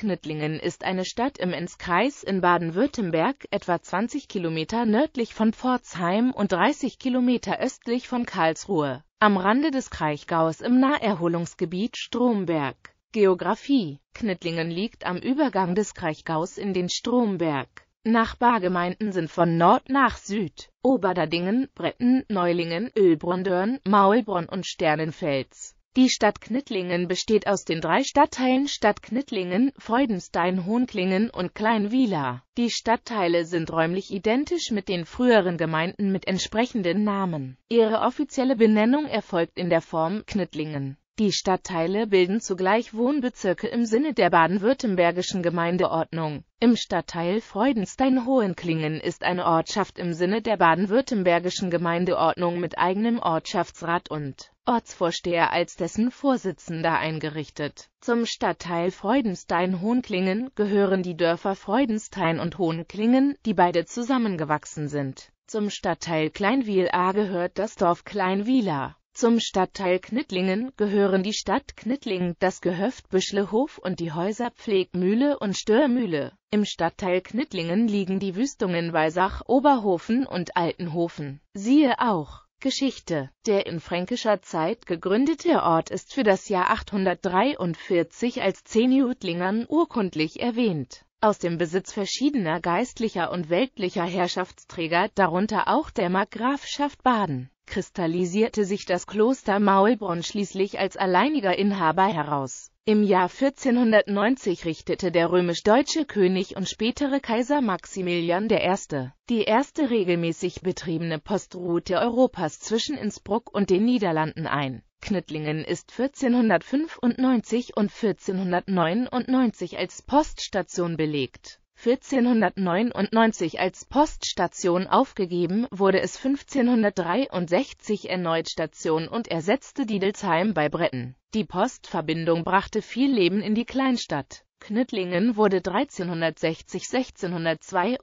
Knittlingen ist eine Stadt im Enzkreis in Baden-Württemberg, etwa 20 Kilometer nördlich von Pforzheim und 30 Kilometer östlich von Karlsruhe, am Rande des Kraichgaus im Naherholungsgebiet Stromberg. Geografie Knittlingen liegt am Übergang des Kraichgaus in den Stromberg. Nachbargemeinden sind von Nord nach Süd, Oberdadingen, Bretten, Neulingen, Ölbrondörn, Maulbronn und Sternenfels. Die Stadt Knittlingen besteht aus den drei Stadtteilen Stadt Knittlingen, Freudenstein, Hohnklingen und Kleinwieler. Die Stadtteile sind räumlich identisch mit den früheren Gemeinden mit entsprechenden Namen. Ihre offizielle Benennung erfolgt in der Form Knittlingen. Die Stadtteile bilden zugleich Wohnbezirke im Sinne der baden-württembergischen Gemeindeordnung. Im Stadtteil Freudenstein-Hohenklingen ist eine Ortschaft im Sinne der baden-württembergischen Gemeindeordnung mit eigenem Ortschaftsrat und Ortsvorsteher als dessen Vorsitzender eingerichtet. Zum Stadtteil Freudenstein-Hohenklingen gehören die Dörfer Freudenstein und Hohenklingen, die beide zusammengewachsen sind. Zum Stadtteil Kleinwiel-A gehört das Dorf Kleinwieler. Zum Stadtteil Knittlingen gehören die Stadt Knittling, das Gehöft Büschlehof und die Häuser Pflegmühle und Störmühle. Im Stadtteil Knittlingen liegen die Wüstungen Weisach, Oberhofen und Altenhofen. Siehe auch Geschichte. Der in fränkischer Zeit gegründete Ort ist für das Jahr 843 als Zeniutlingern urkundlich erwähnt. Aus dem Besitz verschiedener geistlicher und weltlicher Herrschaftsträger, darunter auch der Markgrafschaft Baden, kristallisierte sich das Kloster Maulbronn schließlich als alleiniger Inhaber heraus im Jahr 1490 richtete der römisch-deutsche König und spätere Kaiser Maximilian I. die erste regelmäßig betriebene Postroute Europas zwischen Innsbruck und den Niederlanden ein. Knittlingen ist 1495 und 1499 als Poststation belegt 1499 als Poststation aufgegeben, wurde es 1563 erneut Station und ersetzte Diedelsheim bei Bretten. Die Postverbindung brachte viel Leben in die Kleinstadt. Knittlingen wurde 1360, 1632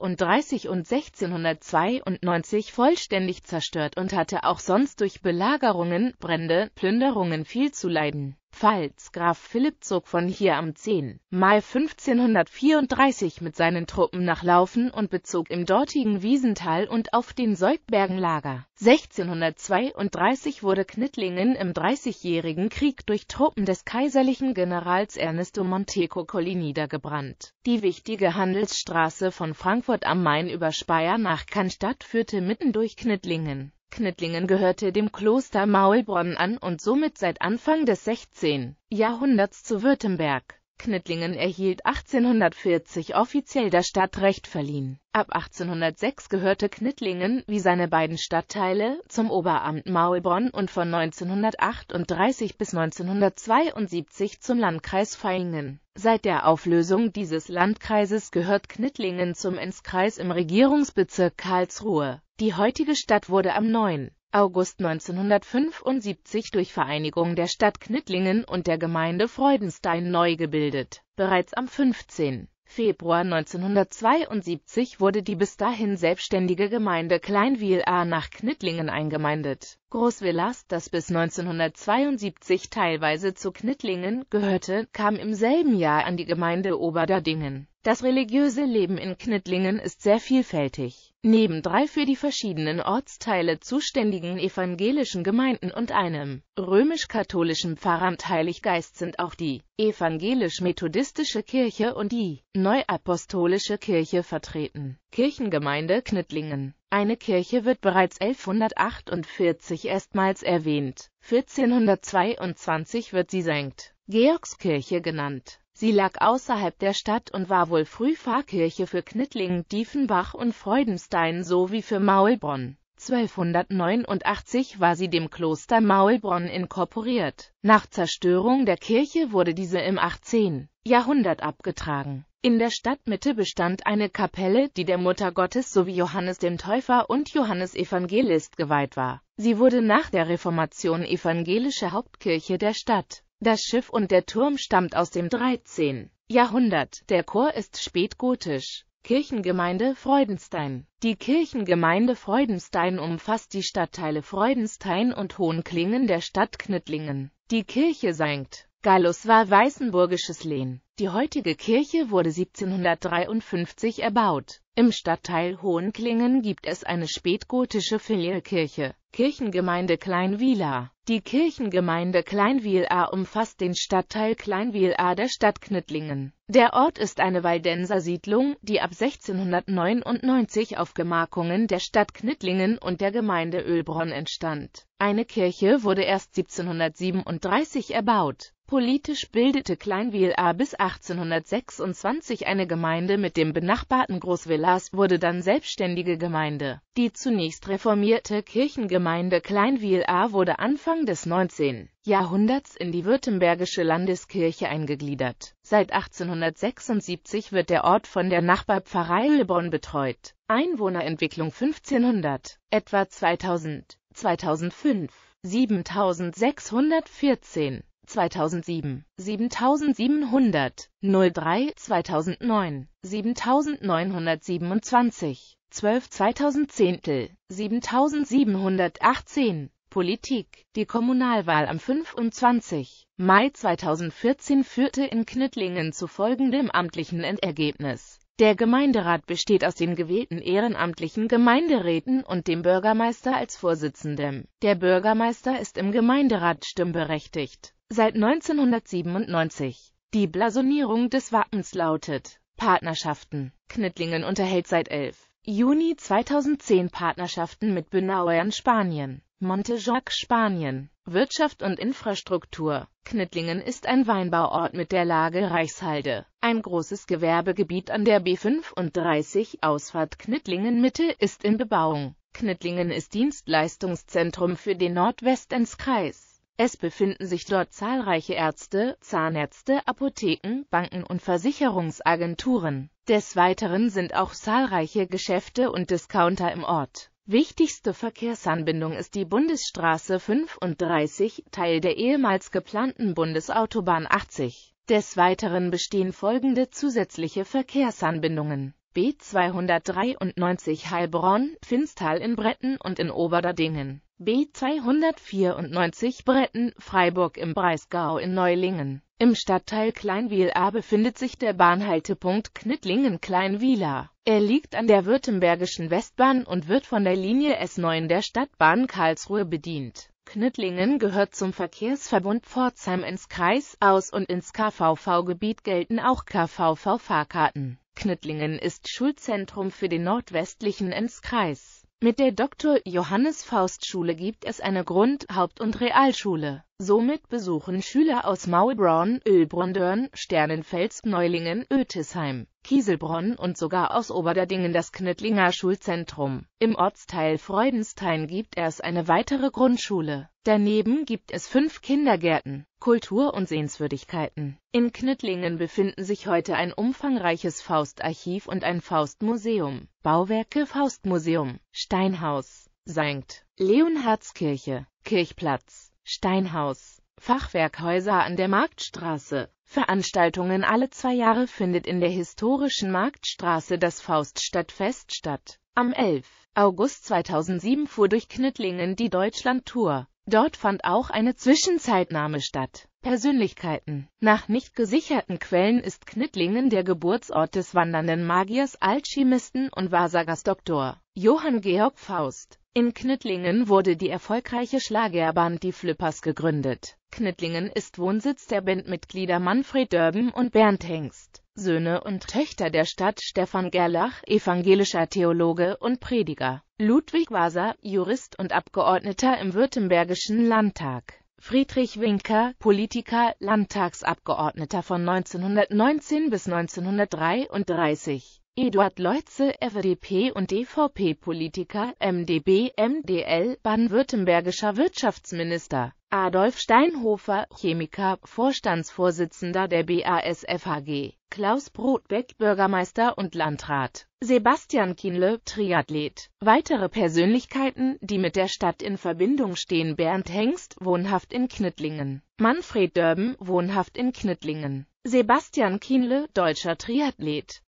und 1692 vollständig zerstört und hatte auch sonst durch Belagerungen, Brände, Plünderungen viel zu leiden Pfalz Graf Philipp zog von hier am 10. Mai 1534 mit seinen Truppen nach Laufen und bezog im dortigen Wiesental und auf den Seugbergen Lager. 1632 wurde Knittlingen im Dreißigjährigen Krieg durch Truppen des kaiserlichen Generals Ernesto Monteco niedergebrannt. Die wichtige Handelsstraße von Frankfurt am Main über Speyer nach Cannstatt führte mitten durch Knittlingen. Knittlingen gehörte dem Kloster Maulbronn an und somit seit Anfang des 16. Jahrhunderts zu Württemberg Knittlingen erhielt 1840 offiziell das Stadtrecht verliehen. Ab 1806 gehörte Knittlingen, wie seine beiden Stadtteile, zum Oberamt Maulbronn und von 1938 bis 1972 zum Landkreis Vaihingen. Seit der Auflösung dieses Landkreises gehört Knittlingen zum Enzkreis im Regierungsbezirk Karlsruhe. Die heutige Stadt wurde am 9. August 1975 durch Vereinigung der Stadt Knittlingen und der Gemeinde Freudenstein neu gebildet. Bereits am 15. Februar 1972 wurde die bis dahin selbstständige Gemeinde Kleinwiel-A nach Knittlingen eingemeindet. Großwillers, das bis 1972 teilweise zu Knittlingen gehörte, kam im selben Jahr an die Gemeinde Oberdardingen. Das religiöse Leben in Knittlingen ist sehr vielfältig. Neben drei für die verschiedenen Ortsteile zuständigen evangelischen Gemeinden und einem römisch-katholischen Pfarramt Heiliggeist sind auch die evangelisch-methodistische Kirche und die neuapostolische Kirche vertreten. Kirchengemeinde Knittlingen eine Kirche wird bereits 1148 erstmals erwähnt. 1422 wird sie St. Georgskirche genannt. Sie lag außerhalb der Stadt und war wohl früh Pfarrkirche für Knittlingen, Diefenbach und Freudenstein sowie für Maulbronn. 1289 war sie dem Kloster Maulbronn inkorporiert. Nach Zerstörung der Kirche wurde diese im 18. Jahrhundert abgetragen. In der Stadtmitte bestand eine Kapelle, die der Mutter Gottes sowie Johannes dem Täufer und Johannes Evangelist geweiht war. Sie wurde nach der Reformation evangelische Hauptkirche der Stadt. Das Schiff und der Turm stammt aus dem 13. Jahrhundert. Der Chor ist spätgotisch. Kirchengemeinde Freudenstein Die Kirchengemeinde Freudenstein umfasst die Stadtteile Freudenstein und Hohenklingen der Stadt Knittlingen. Die Kirche Sankt Gallus war weißenburgisches Lehn. Die heutige Kirche wurde 1753 erbaut. Im Stadtteil Hohenklingen gibt es eine spätgotische Filialkirche, Kirchengemeinde Kleinwila. Die Kirchengemeinde Kleinwiela umfasst den Stadtteil Kleinwiela der Stadt Knittlingen. Der Ort ist eine Waldenser Siedlung, die ab 1699 auf Gemarkungen der Stadt Knittlingen und der Gemeinde Ölbronn entstand. Eine Kirche wurde erst 1737 erbaut Politisch bildete Kleinwiela bis 1826 eine Gemeinde mit dem benachbarten Großvillas, wurde dann selbstständige Gemeinde. Die zunächst reformierte Kirchengemeinde Kleinwiela wurde Anfang des 19. Jahrhunderts in die württembergische Landeskirche eingegliedert. Seit 1876 wird der Ort von der Nachbarpfarrei Lebron betreut. Einwohnerentwicklung 1500, etwa 2000, 2005, 7614. 2007, 7700, 03 2009, 7927, 12 2010, 7718, Politik. Die Kommunalwahl am 25. Mai 2014 führte in Knittlingen zu folgendem amtlichen Endergebnis. Der Gemeinderat besteht aus den gewählten ehrenamtlichen Gemeinderäten und dem Bürgermeister als Vorsitzendem. Der Bürgermeister ist im Gemeinderat stimmberechtigt seit 1997. Die Blasonierung des Wappens lautet Partnerschaften. Knittlingen unterhält seit 11. Juni 2010 Partnerschaften mit Bünauern Spanien, Montejoc Spanien, Wirtschaft und Infrastruktur. Knittlingen ist ein Weinbauort mit der Lage Reichshalde, ein großes Gewerbegebiet an der B35 Ausfahrt Knittlingen Mitte ist in Bebauung. Knittlingen ist Dienstleistungszentrum für den Nordwestenskreis. Es befinden sich dort zahlreiche Ärzte, Zahnärzte, Apotheken, Banken und Versicherungsagenturen. Des Weiteren sind auch zahlreiche Geschäfte und Discounter im Ort. Wichtigste Verkehrsanbindung ist die Bundesstraße 35, Teil der ehemals geplanten Bundesautobahn 80. Des Weiteren bestehen folgende zusätzliche Verkehrsanbindungen. B293 Heilbronn, Finstal in Bretten und in Oberderdingen. B294 Bretten, Freiburg im Breisgau in Neulingen. Im Stadtteil Kleinwiela befindet sich der Bahnhaltepunkt Knittlingen-Kleinwiela. Er liegt an der Württembergischen Westbahn und wird von der Linie S9 der Stadtbahn Karlsruhe bedient. Knittlingen gehört zum Verkehrsverbund Pforzheim ins Kreis aus und ins KVV-Gebiet gelten auch KVV-Fahrkarten. Knittlingen ist Schulzentrum für den nordwestlichen Enzkreis. Mit der Dr. Johannes Faust Schule gibt es eine Grund-, Haupt- und Realschule. Somit besuchen Schüler aus Maulbronn, Ölbrondörn, Sternenfels, Neulingen, Ötisheim, Kieselbronn und sogar aus Oberderdingen das Knittlinger Schulzentrum. Im Ortsteil Freudenstein gibt es eine weitere Grundschule. Daneben gibt es fünf Kindergärten, Kultur- und Sehenswürdigkeiten. In Knittlingen befinden sich heute ein umfangreiches Faustarchiv und ein Faustmuseum. Bauwerke Faustmuseum, Steinhaus, St. Leonhardskirche, Kirchplatz Steinhaus. Fachwerkhäuser an der Marktstraße. Veranstaltungen alle zwei Jahre findet in der historischen Marktstraße das Fauststadtfest statt. Am 11. August 2007 fuhr durch Knittlingen die Deutschlandtour. Dort fand auch eine Zwischenzeitnahme statt. Persönlichkeiten Nach nicht gesicherten Quellen ist Knittlingen der Geburtsort des wandernden Magiers, Alchemisten und Wahrsagers Dr. Johann Georg Faust. In Knittlingen wurde die erfolgreiche Schlagerband Die Flippers gegründet. Knittlingen ist Wohnsitz der Bandmitglieder Manfred Dörben und Bernd Hengst, Söhne und Töchter der Stadt Stefan Gerlach, evangelischer Theologe und Prediger, Ludwig Waser, Jurist und Abgeordneter im Württembergischen Landtag. Friedrich Winker, Politiker, Landtagsabgeordneter von 1919 bis 1933 Eduard Leutze, FDP und DVP-Politiker, MdB, MdL, baden-württembergischer Wirtschaftsminister, Adolf Steinhofer, Chemiker, Vorstandsvorsitzender der BASFAG, Klaus Brotbeck, Bürgermeister und Landrat, Sebastian Kienle, Triathlet. Weitere Persönlichkeiten, die mit der Stadt in Verbindung stehen, Bernd Hengst, wohnhaft in Knittlingen, Manfred Dörben, wohnhaft in Knittlingen. Sebastian Kienle, deutscher Triathlet,